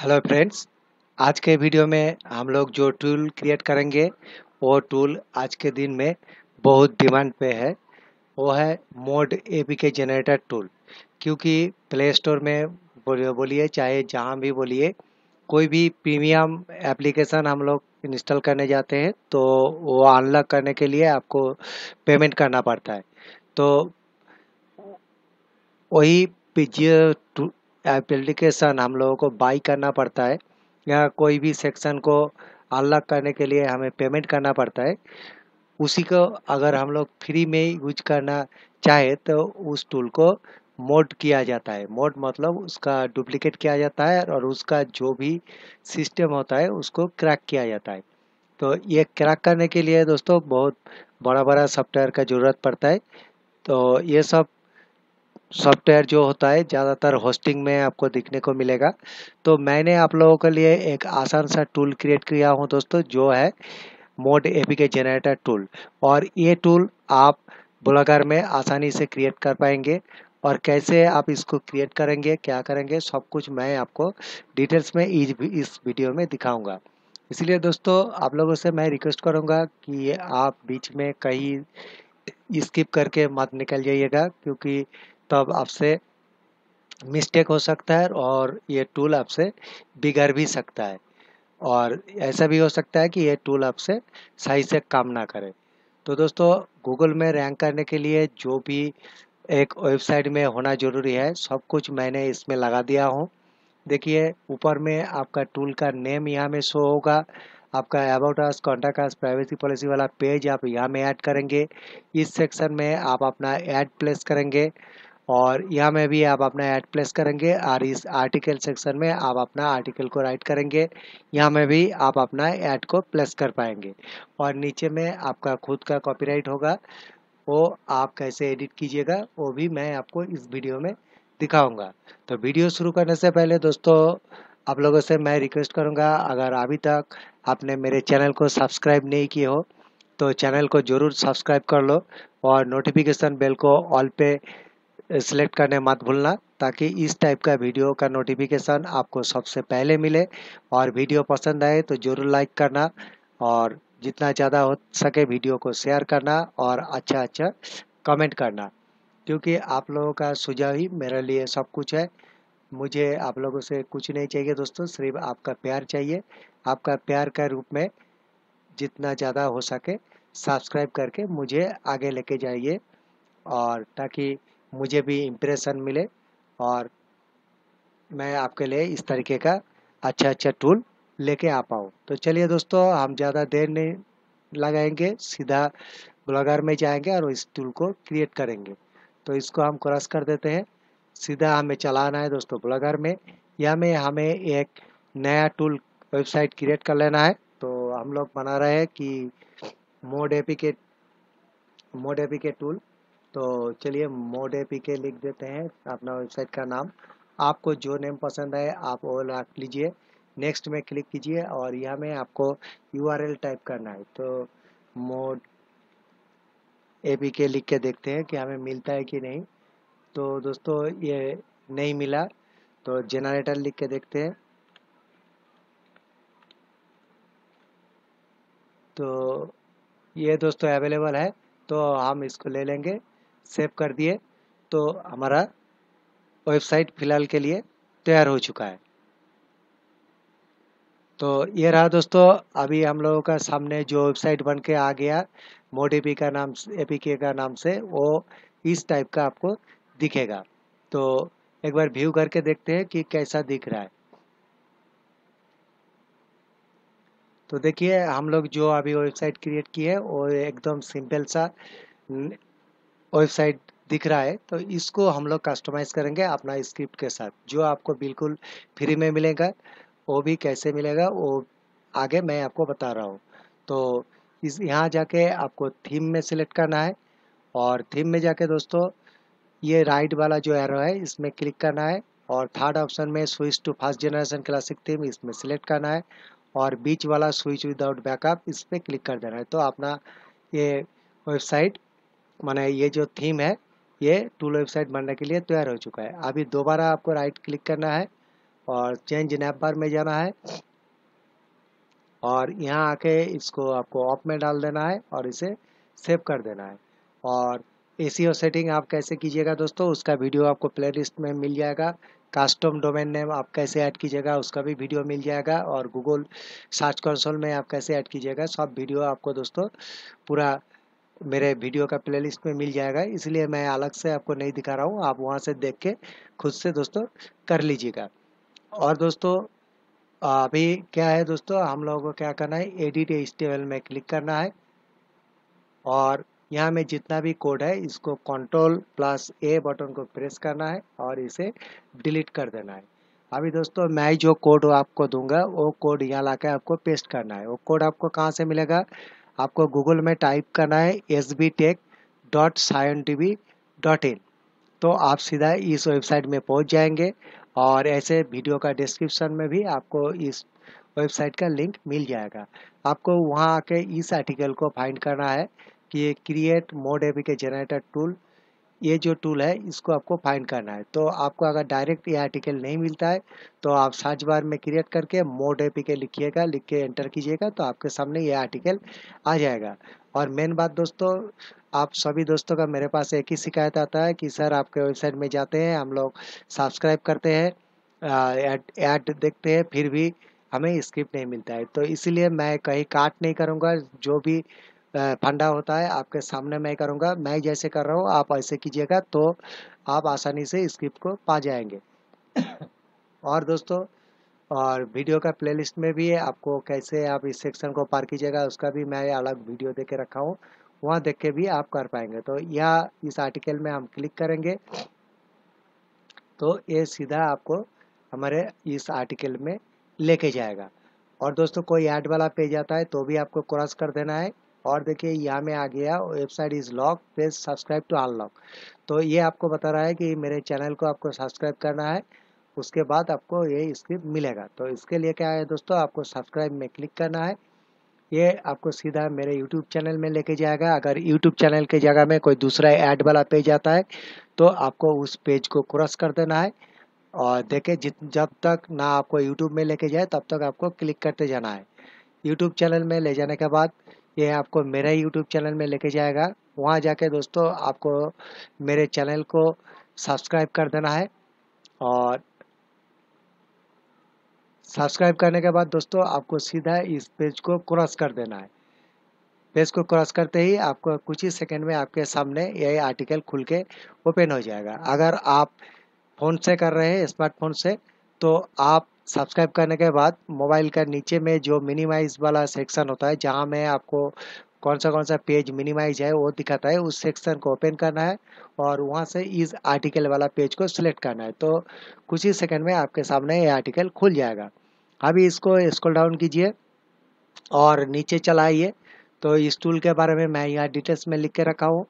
hello friends आज के video में हम लोग जो टूल क्रिएट करेंगे वो टूल आज के दिन में बहुत डिमांड पे है वो है मोड एपीके जनरेटर टूल क्योंकि प्ले स्टोर में बोलिए चाहे जहाँ भी बोलिए कोई भी प्रीमियम एप्लीकेशन हम लोग इंस्टॉल करने जाते हैं तो वो अनलॉक करने के लिए आपको पेमेंट करना पड़ता है तो वही जो एप्लीकेशन हम लोगों को बाई करना पड़ता है या कोई भी सेक्शन को अनलॉक करने के लिए हमें पेमेंट करना पड़ता है उसी को अगर हम लोग फ्री में यूज करना चाहे तो उस टूल को मोड किया जाता है मोड मतलब उसका डुप्लीकेट किया जाता है और उसका जो भी सिस्टम होता है उसको क्रैक किया जाता है तो ये क्रैक करने के लिए दोस्तों बहुत बड़ा बड़ा सॉफ्टवेयर का ज़रूरत पड़ता है तो ये सब सॉफ्टवेयर जो होता है ज़्यादातर होस्टिंग में आपको दिखने को मिलेगा तो मैंने आप लोगों के लिए एक आसान सा टूल क्रिएट किया हूँ दोस्तों जो है मोड एपीके जनरेटर टूल और ये टूल आप ब्लॉगर में आसानी से क्रिएट कर पाएंगे और कैसे आप इसको क्रिएट करेंगे क्या करेंगे सब कुछ मैं आपको डिटेल्स में इस वीडियो में दिखाऊंगा इसलिए दोस्तों आप लोगों से मैं रिक्वेस्ट करूंगा कि ये आप बीच में कहीं स्किप करके मत निकल जाइएगा क्योंकि तब तो आपसे मिस्टेक हो सकता है और ये टूल आपसे बिगड़ भी सकता है और ऐसा भी हो सकता है कि ये टूल आपसे सही से काम ना करे तो दोस्तों गूगल में रैंक करने के लिए जो भी एक वेबसाइट में होना ज़रूरी है सब कुछ मैंने इसमें लगा दिया हूँ देखिए ऊपर में आपका टूल का नेम यहाँ में शो होगा आपका about us contact us privacy policy वाला पेज आप यहाँ में ऐड करेंगे इस सेक्शन में आप अपना ऐड प्लेस करेंगे और यहाँ में भी आप अपना ऐड प्लेस करेंगे और इस आर्टिकल सेक्शन में आप अपना आर्टिकल को राइट करेंगे यहाँ में भी आप अपना ऐड को प्लेस कर पाएंगे और नीचे में आपका खुद का कॉपीराइट होगा वो आप कैसे एडिट कीजिएगा वो भी मैं आपको इस वीडियो में दिखाऊंगा तो वीडियो शुरू करने से पहले दोस्तों आप लोगों से मैं रिक्वेस्ट करूंगा अगर अभी तक आपने मेरे चैनल को सब्सक्राइब नहीं किए हो तो चैनल को ज़रूर सब्सक्राइब कर लो और नोटिफिकेशन बेल को ऑल पे सेलेक्ट करने मत भूलना ताकि इस टाइप का वीडियो का नोटिफिकेशन आपको सबसे पहले मिले और वीडियो पसंद आए तो ज़रूर लाइक करना और जितना ज़्यादा हो सके वीडियो को शेयर करना और अच्छा अच्छा कमेंट करना क्योंकि आप लोगों का सुझाव ही मेरे लिए सब कुछ है मुझे आप लोगों से कुछ नहीं चाहिए दोस्तों सिर्फ आपका प्यार चाहिए आपका प्यार के रूप में जितना ज़्यादा हो सके सब्सक्राइब करके मुझे आगे लेके जाइए और ताकि मुझे भी इम्प्रेशन मिले और मैं आपके लिए इस तरीके का अच्छा अच्छा टूल लेके आ पाऊँ तो चलिए दोस्तों हम ज़्यादा देर नहीं लगाएंगे सीधा ब्लॉगर में जाएंगे और इस टूल को क्रिएट करेंगे तो इसको हम क्रॉस कर देते हैं सीधा हमें चलाना है दोस्तों ब्लॉगर में या में हमें एक नया टूल वेबसाइट क्रिएट कर लेना है तो हम लोग बना रहे हैं कि mod AP K mod AP K tool तो चलिए मोड ए पी के लिख देते हैं अपना वेबसाइट का नाम आपको जो नेम पसंद है आप वो रख लीजिए नेक्स्ट में क्लिक कीजिए और यहाँ में आपको यू टाइप करना है तो मोड ए पी के लिख के देखते हैं कि हमें मिलता है कि नहीं तो दोस्तों ये नहीं मिला तो जनरेटर लिख के देखते हैं तो ये दोस्तों अवेलेबल है तो हम इसको ले लेंगे सेव कर दिए तो हमारा वेबसाइट फ़िलहाल के लिए तैयार हो चुका है तो ये रहा दोस्तों अभी हम लोगों का सामने जो वेबसाइट बन के आ गया मोड का नाम के का नाम से वो इस टाइप का आपको दिखेगा तो एक बार व्यू करके देखते हैं कि कैसा दिख रहा है तो देखिए हम लोग जो अभी वेबसाइट क्रिएट की है वो एकदम सिंपल सा वेबसाइट दिख रहा है तो इसको हम लोग कस्टमाइज करेंगे अपना स्क्रिप्ट के साथ जो आपको बिल्कुल फ्री में मिलेगा वो भी कैसे मिलेगा वो आगे मैं आपको बता रहा हूँ तो इस यहाँ जाके आपको थीम में सिलेक्ट करना है और थीम में जाके दोस्तों ये राइट वाला जो एरो है इसमें क्लिक करना है और थर्ड ऑप्शन में switch to first generation classic theme इसमें सिलेक्ट करना है और बीच वाला स्विच विदाउट बैकअप इस पर क्लिक कर देना है तो अपना ये वेबसाइट माने ये जो थीम है ये टूल वेबसाइट बनने के लिए तैयार हो चुका है अभी दोबारा आपको राइट क्लिक करना है और चेंज नैप बार में जाना है और यहाँ आके इसको आपको ऑफ में डाल देना है और इसे सेव कर देना है और ए सेटिंग आप कैसे कीजिएगा दोस्तों उसका वीडियो आपको प्लेलिस्ट में मिल जाएगा कस्टम डोमेन नेम आप कैसे ऐड कीजिएगा उसका भी वीडियो मिल जाएगा और गूगल सर्च कंसोल में आप कैसे ऐड कीजिएगा सब वीडियो आपको दोस्तों पूरा मेरे वीडियो का प्लेलिस्ट में मिल जाएगा इसलिए मैं अलग से आपको नहीं दिखा रहा हूँ आप वहाँ से देख के खुद से दोस्तों कर लीजिएगा और दोस्तों अभी क्या है दोस्तों हम लोगों को क्या करना है एडिट एस्टेबल में क्लिक करना है और यहाँ में जितना भी कोड है इसको कंट्रोल प्लस ए बटन को प्रेस करना है और इसे डिलीट कर देना है अभी दोस्तों मैं जो कोड आपको दूंगा वो कोड यहाँ लाकर आपको पेस्ट करना है वो कोड आपको कहाँ से मिलेगा आपको गूगल में टाइप करना है S B tech dot sign T V dot in तो आप सीधा इस वेबसाइट में पहुंच जाएंगे और ऐसे वीडियो का डिस्क्रिप्शन में भी आपको इस वेबसाइट का लिंक मिल जाएगा आपको वहाँ आके इस आर्टिकल को फाइंड करना है कि ये create mod AP K generator tool ये जो टूल है इसको आपको फाइंड करना है तो आपको अगर डायरेक्ट ये आर्टिकल नहीं मिलता है तो आप सर्च बार में क्रिएट करके मोड ए पी के लिखिएगा लिख के एंटर कीजिएगा तो आपके सामने ये आर्टिकल आ जाएगा और मेन बात दोस्तों आप सभी दोस्तों का मेरे पास एक ही शिकायत आता है कि सर आपके वेबसाइट में जाते हैं हम लोग सब्सक्राइब करते हैं ऐड देखते हैं फिर भी हमें स्क्रिप्ट नहीं मिलता है तो इसीलिए मैं कहीं काट नहीं करूँगा जो भी फंडा होता है आपके सामने मैं करूंगा मैं जैसे कर रहा हूँ आप ऐसे कीजिएगा तो आप आसानी से स्क्रिप्ट को पा जाएंगे और दोस्तों और वीडियो का प्लेलिस्ट में भी है आपको कैसे आप इस सेक्शन को पार कीजिएगा उसका भी मैं अलग वीडियो दे रखा हूँ वहाँ देख के भी आप कर पाएंगे तो यह इस आर्टिकल में हम क्लिक करेंगे तो ये सीधा आपको हमारे इस आर्टिकल में लेके जाएगा और दोस्तों कोई ऐड वाला पेज आता है तो भी आपको क्रॉस कर देना है और देखिए यहाँ में आ गया website is lock please subscribe to unlock तो ये आपको बता रहा है कि मेरे चैनल को आपको सब्सक्राइब करना है उसके बाद आपको ये स्क्रिप्ट मिलेगा तो इसके लिए क्या है दोस्तों आपको सब्सक्राइब में क्लिक करना है ये आपको सीधा मेरे यूट्यूब चैनल में लेके जाएगा अगर यूट्यूब चैनल के जगह में कोई दूसरा ऐड वाला पेज आता है तो आपको उस पेज को क्रॉस कर देना है और देखे जित जब तक ना आपको यूट्यूब में लेके जाए तब तक आपको क्लिक करते जाना है यूट्यूब चैनल में ले जाने के बाद ये आपको मेरा यूट्यूब चैनल में लेके जाएगा वहाँ जाके दोस्तों आपको मेरे चैनल को सब्सक्राइब कर देना है और सब्सक्राइब करने के बाद दोस्तों आपको सीधा इस पेज को क्रॉस कर देना है पेज को क्रॉस करते ही आपको कुछ ही सेकंड में आपके सामने यह आर्टिकल खुल के ओपन हो जाएगा अगर आप फ़ोन से कर रहे हैं स्मार्टफोन से तो आप सब्सक्राइब करने के बाद मोबाइल का नीचे में जो मिनिमाइज वाला सेक्शन होता है जहाँ में आपको कौन सा कौन सा पेज मिनिमाइज है वो दिखाता है उस सेक्शन को ओपन करना है और वहाँ से इस आर्टिकल वाला पेज को सिलेक्ट करना है तो कुछ ही सेकंड में आपके सामने ये आर्टिकल खुल जाएगा अभी इसको स्क्रॉल डाउन कीजिए और नीचे चलाइए तो इस टूल के बारे में मैं यहाँ डिटेल्स में लिख के रखा हूँ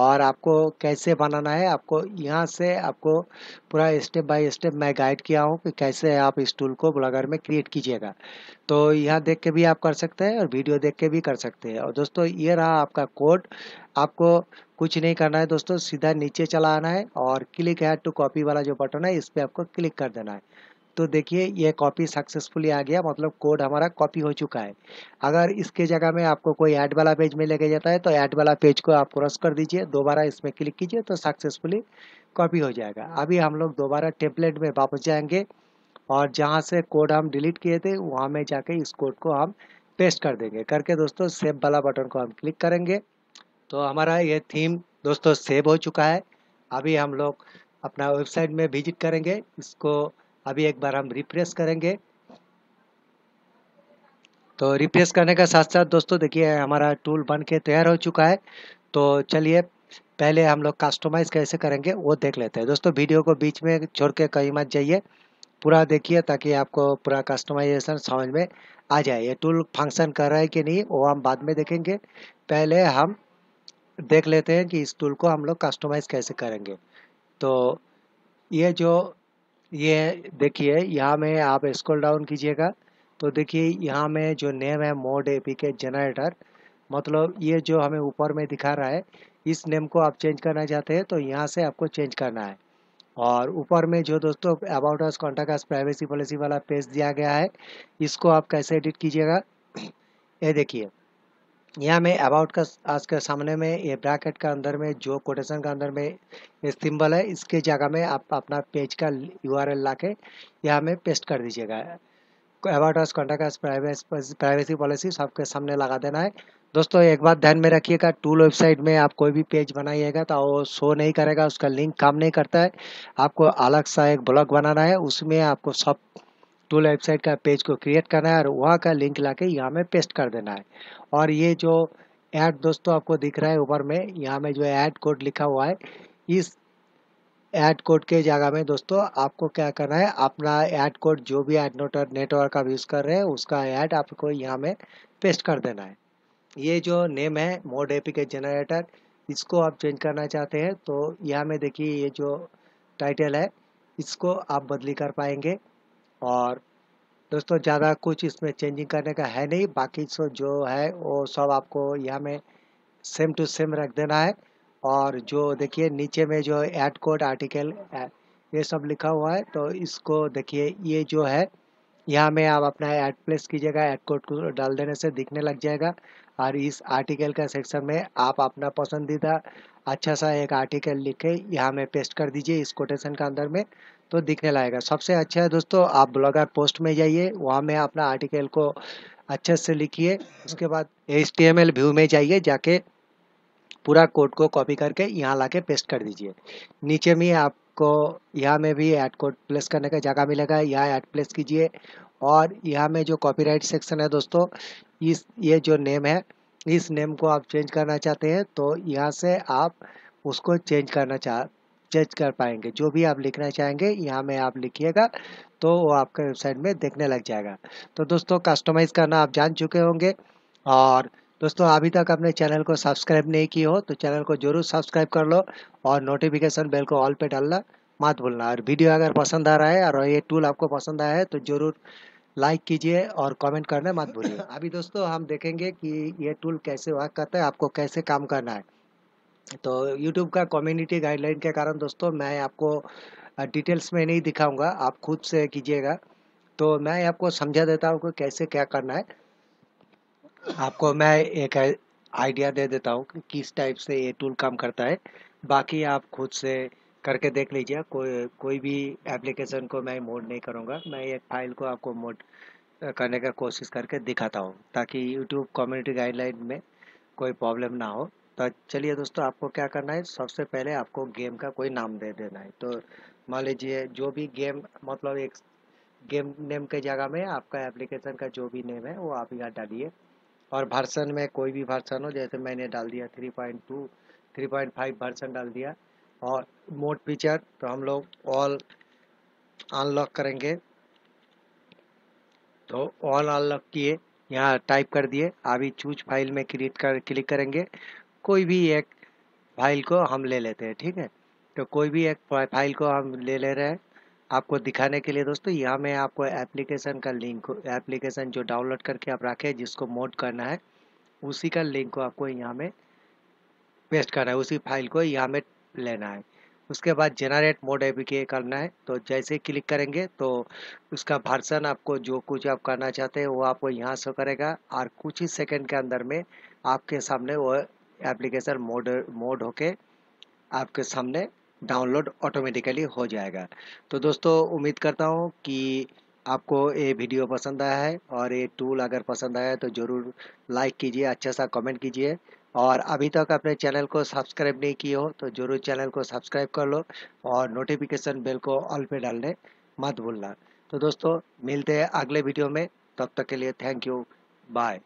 और आपको कैसे बनाना है आपको यहाँ से आपको पूरा स्टेप बाय स्टेप मैं गाइड किया हूँ कि कैसे आप इस टूल को ब्लॉगर में क्रिएट कीजिएगा तो यहाँ देख के भी आप कर सकते हैं और वीडियो देख के भी कर सकते हैं और दोस्तों ये रहा आपका कोड आपको कुछ नहीं करना है दोस्तों सीधा नीचे चला आना है और क्लिक है टू कॉपी वाला जो बटन है इस पर आपको क्लिक कर देना है तो देखिए ये कॉपी सक्सेसफुली आ गया मतलब कोड हमारा कॉपी हो चुका है अगर इसके जगह में आपको कोई ऐड वाला पेज में लेके जाता है तो ऐड वाला पेज को आप क्रॉस कर दीजिए दोबारा इसमें क्लिक कीजिए तो सक्सेसफुली कॉपी हो जाएगा अभी हम लोग दोबारा टेम्पलेट में वापस जाएंगे और जहाँ से कोड हम डिलीट किए थे वहाँ में जाके इस कोड को हम पेस्ट कर देंगे करके दोस्तों सेव वाला बटन को हम क्लिक करेंगे तो हमारा ये थीम दोस्तों सेव हो चुका है अभी हम लोग अपना वेबसाइट में विजिट करेंगे इसको अभी एक बार हम रिप्रेस करेंगे तो रिप्रेस करने के साथ साथ दोस्तों देखिए हमारा टूल बन के तैयार हो चुका है तो चलिए पहले हम लोग कस्टमाइज कैसे करेंगे वो देख लेते हैं दोस्तों वीडियो को बीच में छोड़ के कहीं मत जाइए पूरा देखिए ताकि आपको पूरा कस्टमाइजेशन समझ में आ जाए ये टूल फंक्शन कर रहा है कि नहीं वो हम बाद में देखेंगे पहले हम देख लेते हैं कि इस टूल को हम लोग कस्टमाइज़ कैसे करेंगे तो ये जो ये देखिए यहाँ में आप स्क्रॉल डाउन कीजिएगा तो देखिए यहाँ में जो नेम है mod A P K generator मतलब ये जो हमें ऊपर में दिखा रहा है इस नेम को आप चेंज करना चाहते हैं तो यहाँ से आपको चेंज करना है और ऊपर में जो दोस्तों about us contact us privacy policy वाला पेज दिया गया है इसको आप कैसे एडिट कीजिएगा ये देखिए यहाँ में अबाउट का आज के सामने में ये ब्रैकेट का अंदर में जो कोटेशन का अंदर में सिंबल है इसके जगह में आप अपना पेज का यू आर एल ला के यहाँ में पेस्ट कर दीजिएगा अबाउट आज कॉन्टैक्ट प्राइवेसी पॉलिसी सबके सामने लगा देना है दोस्तों एक बात ध्यान में रखिएगा टूल वेबसाइट में आप कोई भी पेज बनाइएगा तो वो शो नहीं करेगा उसका लिंक काम नहीं करता है आपको अलग सा एक ब्लॉग बनाना है उसमें आपको सब टूल वेबसाइट का पेज को क्रिएट करना है और वहाँ का लिंक ला के यहाँ में पेस्ट कर देना है और ये जो ऐड दोस्तों आपको दिख रहा है ऊपर में यहाँ में जो ऐड कोड लिखा हुआ है इस ऐड कोड के जगह में दोस्तों आपको क्या करना है अपना ऐड कोड जो भी ऐड नेटवर्क आप यूज़ कर रहे हैं उसका ऐड आपको यहाँ में पेस्ट कर देना है ये जो नेम है मोड एपी के जनरेटर इसको आप चेंज करना चाहते हैं तो यहाँ में देखिए ये जो टाइटल है इसको आप बदली कर पाएंगे और दोस्तों ज़्यादा कुछ इसमें चेंजिंग करने का है नहीं बाकी सो जो है वो सब आपको यहाँ में सेम टू सेम रख देना है और जो देखिए नीचे में जो एड कोड आर्टिकल ये सब लिखा हुआ है तो इसको देखिए ये जो है यहाँ में आप अपना एड प्लेस कीजिएगा एड कोड को डाल देने से दिखने लग जाएगा और इस आर्टिकल का सेक्शन में आप अपना पसंदीदा अच्छा सा एक आर्टिकल लिखे यहाँ में पेस्ट कर दीजिए इस कोटेशन के अंदर में तो दिखने लाएगा सबसे अच्छा है दोस्तों आप ब्लॉगर पोस्ट में जाइए वहाँ में अपना आर्टिकल को अच्छे से लिखिए उसके बाद एच व्यू में जाइए जाके पूरा कोड को कॉपी करके यहाँ ला पेस्ट कर दीजिए नीचे में आपको यहाँ में भी एड कोड प्लेस करने का जगह मिलेगा यहाँ एड प्लेस कीजिए और यहाँ में जो कॉपीराइट सेक्शन है दोस्तों इस ये जो नेम है इस नेम को आप चेंज करना चाहते हैं तो यहाँ से आप उसको चेंज करना चाह जज कर पाएंगे जो भी आप लिखना चाहेंगे यहाँ में आप लिखिएगा तो वो आपके वेबसाइट में देखने लग जाएगा तो दोस्तों कस्टमाइज़ करना आप जान चुके होंगे और दोस्तों अभी तक अपने चैनल को सब्सक्राइब नहीं किए हो तो चैनल को जरूर सब्सक्राइब कर लो और नोटिफिकेशन बेल को ऑल पे डालना मत भूलना और वीडियो अगर पसंद आ रहा है और ये टूल आपको पसंद आया है तो ज़रूर लाइक कीजिए और कमेंट करना मत भूलिए अभी दोस्तों हम देखेंगे कि ये टूल कैसे वर्क करता है आपको कैसे काम करना है तो यूट्यूब का कम्युनिटी गाइडलाइन के कारण दोस्तों मैं आपको डिटेल्स में नहीं दिखाऊंगा आप खुद से कीजिएगा तो मैं आपको समझा देता हूँ कि कैसे क्या करना है आपको मैं एक आइडिया दे देता हूँ कि किस टाइप से ये टूल काम करता है बाकी आप खुद से करके देख लीजिए कोई कोई भी एप्लीकेशन को मैं मोड नहीं करूँगा मैं एक फाइल को आपको मोड करने का कोशिश करके दिखाता हूँ ताकि यूट्यूब कम्युनिटी गाइडलाइन में कोई प्रॉब्लम ना हो तो चलिए दोस्तों आपको क्या करना है सबसे पहले आपको गेम का कोई नाम दे देना है तो मान लीजिए जो भी गेम मतलब एक गेम नेम के जगह में आपका एप्लीकेशन का जो भी नेम है वो आप यहाँ डालिए और भर्सन में कोई भी भर्सन हो जैसे मैंने डाल दिया three point two three point five version डाल दिया और मोड फीचर तो हम लोग ऑल अनलॉक करेंगे तो ऑल अनलॉक किए यहाँ टाइप कर दिए अभी चूज फाइल में क्रिएट कर क्लिक करेंगे कोई भी एक फाइल को हम ले लेते हैं ठीक है तो कोई भी एक फाइल को हम ले ले रहे हैं आपको दिखाने के लिए दोस्तों यहाँ मैं आपको एप्लीकेशन का लिंक एप्लीकेशन जो डाउनलोड करके आप रखे जिसको मोड करना है उसी का लिंक को आपको यहाँ में पेस्ट करना है उसी फाइल को यहाँ में लेना है उसके बाद जेनरेट मोड एपीके करना है तो जैसे क्लिक करेंगे तो उसका भर्सन आपको जो कुछ आप करना चाहते हैं वो आपको यहाँ से करेगा और कुछ ही सेकेंड के अंदर में आपके सामने वो एप्लीकेशन मोड मोड होके आपके सामने डाउनलोड ऑटोमेटिकली हो जाएगा तो दोस्तों उम्मीद करता हूँ कि आपको ये वीडियो पसंद आया है और ये टूल अगर पसंद आया है तो ज़रूर लाइक कीजिए अच्छा सा कमेंट कीजिए और अभी तक अपने चैनल को सब्सक्राइब नहीं किए हो तो ज़रूर चैनल को सब्सक्राइब कर लो और नोटिफिकेशन बेल को ऑल पे डालने मत भूलना तो दोस्तों मिलते हैं अगले वीडियो में तब तक के लिए थैंक यू बाय